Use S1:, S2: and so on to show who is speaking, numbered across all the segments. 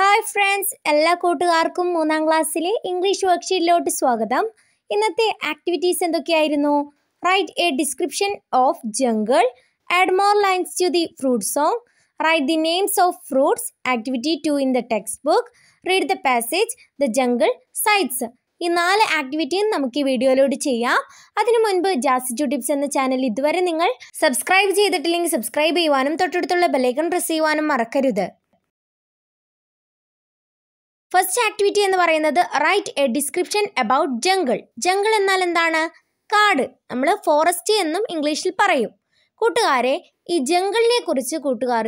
S1: Hi friends എല്ലാ കൂട്ടുകാർക്കും മൂന്നാം ക്ലാസ്സിലെ ഇംഗ്ലീഷ് വർക്ക്ഷീറ്റിലോട്ട് സ്വാഗതം ഇന്നത്തെ ആക്ടിവിറ്റീസ് എന്തൊക്കെയായിരുന്നു write a description of jungle add more lines to the fruit song write the names of fruits activity two in the text book read the passage the jungle sights ഈ നാല് ആക്ടിവിറ്റിയും നമുക്ക് ഈ വീഡിയോയിലോട് ചെയ്യാം അതിനു മുൻപ് ജാസി ടു ടിപ്സ് എന്ന ചാനൽ ഇതുവരെ നിങ്ങൾ സബ്സ്ക്രൈബ് ചെയ്തിട്ടില്ലെങ്കിൽ സബ്സ്ക്രൈബ് ചെയ്യുവാനും തൊട്ടടുത്തുള്ള ബെലൈക്കൺ പ്രസ് ചെയ്യുവാനും മറക്കരുത് ഫസ്റ്റ് ആക്ടിവിറ്റി എന്ന് പറയുന്നത് write a description about jungle jungle എന്നാൽ എന്താണ് കാട് നമ്മൾ ഫോറസ്റ്റ് എന്നും ഇംഗ്ലീഷിൽ പറയും കൂട്ടുകാരെ ഈ ജംഗിളിനെ കുറിച്ച് കൂട്ടുകാർ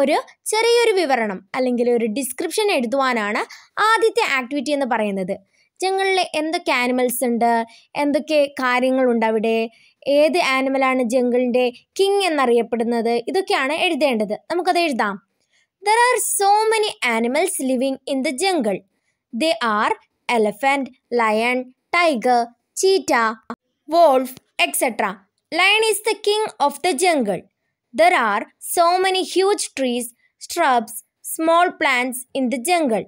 S1: ഒരു ചെറിയൊരു വിവരണം അല്ലെങ്കിൽ ഒരു ഡിസ്ക്രിപ്ഷൻ എഴുതുവാനാണ് ആദ്യത്തെ ആക്ടിവിറ്റി എന്ന് പറയുന്നത് ജംഗിളിൽ എന്തൊക്കെ ആനിമൽസ് ഉണ്ട് എന്തൊക്കെ കാര്യങ്ങളുണ്ട് അവിടെ ഏത് ആനിമലാണ് ജംഗിളിൻ്റെ കിങ് എന്നറിയപ്പെടുന്നത് ഇതൊക്കെയാണ് എഴുതേണ്ടത് നമുക്കത് എഴുതാം There are so many animals living in the jungle. They are elephant, lion, tiger, cheetah, wolf, etc. Lion is the king of the jungle. There are so many huge trees, shrubs, small plants in the jungle.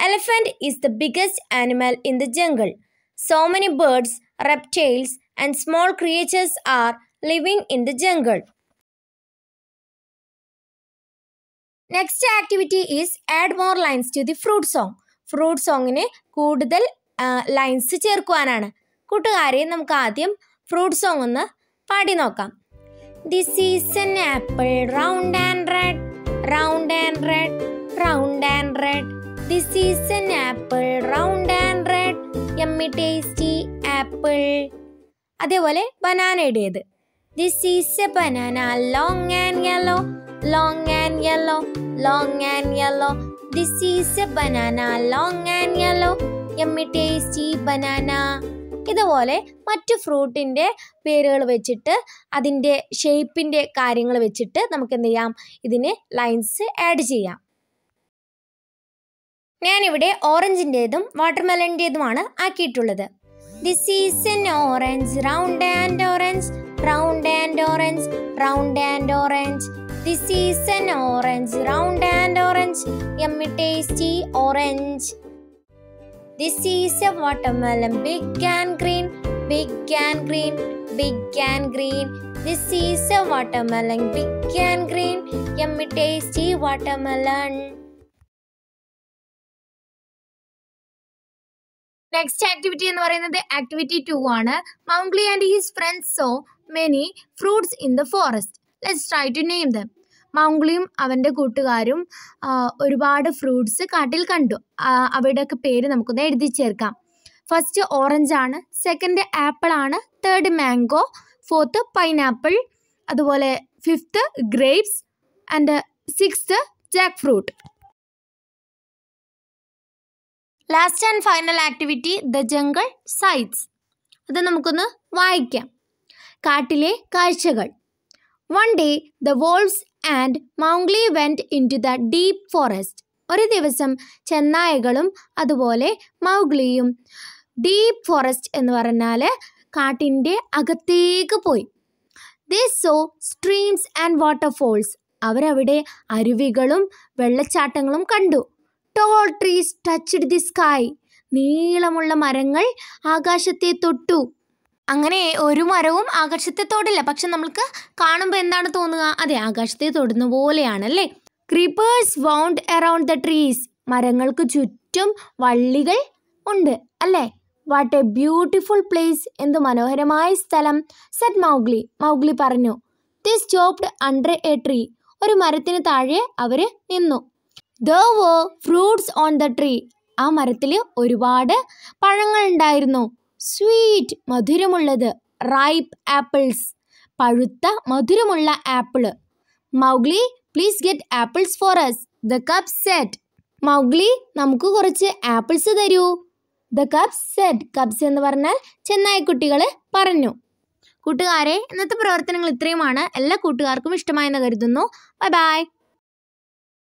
S1: Elephant is the biggest animal in the jungle. So many birds, reptiles, and small creatures are living in the jungle. Next activity is add more lines to the fruit song fruit സോങ്ങിന് കൂടുതൽ lines ചേർക്കുവാനാണ് കൂട്ടുകാരെ നമുക്ക് ആദ്യം fruit song ഒന്ന് പാടി നോക്കാം this is apple round and red round and red round and red this is apple round and red yummy tasty apple അതേപോലെ ബനാനയുടേത് this is a banana long and yellow long and yellow, long and yellow. This is a banana, long and yellow. Yummy tasty banana. ഇതുപോലെ മറ്റ് ഫ്രൂട്ടിൻ്റെ പേരുകൾ വെച്ചിട്ട് അതിൻ്റെ ഷേപ്പിൻ്റെ കാര്യങ്ങൾ വെച്ചിട്ട് നമുക്ക് എന്ത് ചെയ്യാം ഇതിന് ലൈൻസ് ആഡ് ചെയ്യാം ഞാനിവിടെ ഓറഞ്ചിൻ്റേതും വാട്ടർമെലൻ്റേതുമാണ് ആക്കിയിട്ടുള്ളത് this is an orange round and orange round and orange round and orange This is an orange, round and orange. Yummy tasty orange. This is a watermelon, big and green, big and green, big and green. This is a watermelon, big and green, yummy tasty watermelon. Next activity in പറയുന്നത് activity two one. Mowgli and his friends saw many fruits in the forest. Let's try to name them മൗംഗ്ലിയും അവൻ്റെ കൂട്ടുകാരും ഒരുപാട് fruits കാട്ടിൽ കണ്ടു അവയുടെയൊക്കെ പേര് നമുക്കൊന്ന് എഴുതി ചേർക്കാം ഫസ്റ്റ് ഓറഞ്ച് ആണ് സെക്കൻഡ് ആപ്പിൾ ആണ് തേർഡ് മാംഗോ ഫോർത്ത് പൈനാപ്പിൾ അതുപോലെ fifth grapes and sixth jackfruit last and final activity the jungle sights അത് നമുക്കൊന്ന് വായിക്കാം കാട്ടിലെ കാഴ്ചകൾ One day, the wolves and Mowgli went into the deep forest. ഒരു ദിവസം ചെന്നായകളും അതുപോലെ മൗഗ്ലിയും ഡീപ്പ് ഫോറസ്റ്റ് എന്ന് പറഞ്ഞാൽ കാട്ടിൻ്റെ അകത്തേക്ക് പോയി the saw streams and waterfalls അവരവിടെ അരുവികളും വെള്ളച്ചാട്ടങ്ങളും കണ്ടു tall trees touched the sky നീളമുള്ള മരങ്ങൾ ആകാശത്തെ തൊട്ടു അങ്ങനെ ഒരു മരവും ആകാശത്തെ തൊടില്ല പക്ഷെ നമ്മൾക്ക് കാണുമ്പോൾ എന്താണ് തോന്നുക അതെ ആകാശത്തെ തൊടുന്ന പോലെയാണല്ലേ creepers wound around the trees മരങ്ങൾക്ക് ചുറ്റും വള്ളികൾ ഉണ്ട് അല്ലേ വാട്ട് എ ബ്യൂട്ടിഫുൾ പ്ലേസ് എന്ത് മനോഹരമായ സ്ഥലം സെറ്റ് മൗഗ്ലി മൗഗ്ലി പറഞ്ഞു ദിസ് ജോബ്ഡ് അണ്ടർ എ ട്രീ ഒരു മരത്തിന് താഴെ അവർ നിന്നു ദ വോ ഫ്രൂട്ട്സ് ഓൺ ദ ട്രീ ആ മരത്തിൽ ഒരുപാട് പഴങ്ങൾ ഉണ്ടായിരുന്നു സ്വീറ്റ് മധുരമുള്ളത് റൈപ്പ് ആപ്പിൾസ് പഴുത്ത മധുരമുള്ള apple Mowgli please get apples for us ദ കപ്പ് സെറ്റ് മൗഗ്ലി നമുക്ക് കുറച്ച് ആപ്പിൾസ് തരൂ ദ കപ്പ് സെറ്റ് കപ്സ് എന്ന് പറഞ്ഞാൽ ചെന്നായി കുട്ടികൾ പറഞ്ഞു കൂട്ടുകാരെ ഇന്നത്തെ പ്രവർത്തനങ്ങൾ ഇത്രയുമാണ് എല്ലാ കൂട്ടുകാർക്കും ഇഷ്ടമായെന്ന് കരുതുന്നു ബൈ ബൈ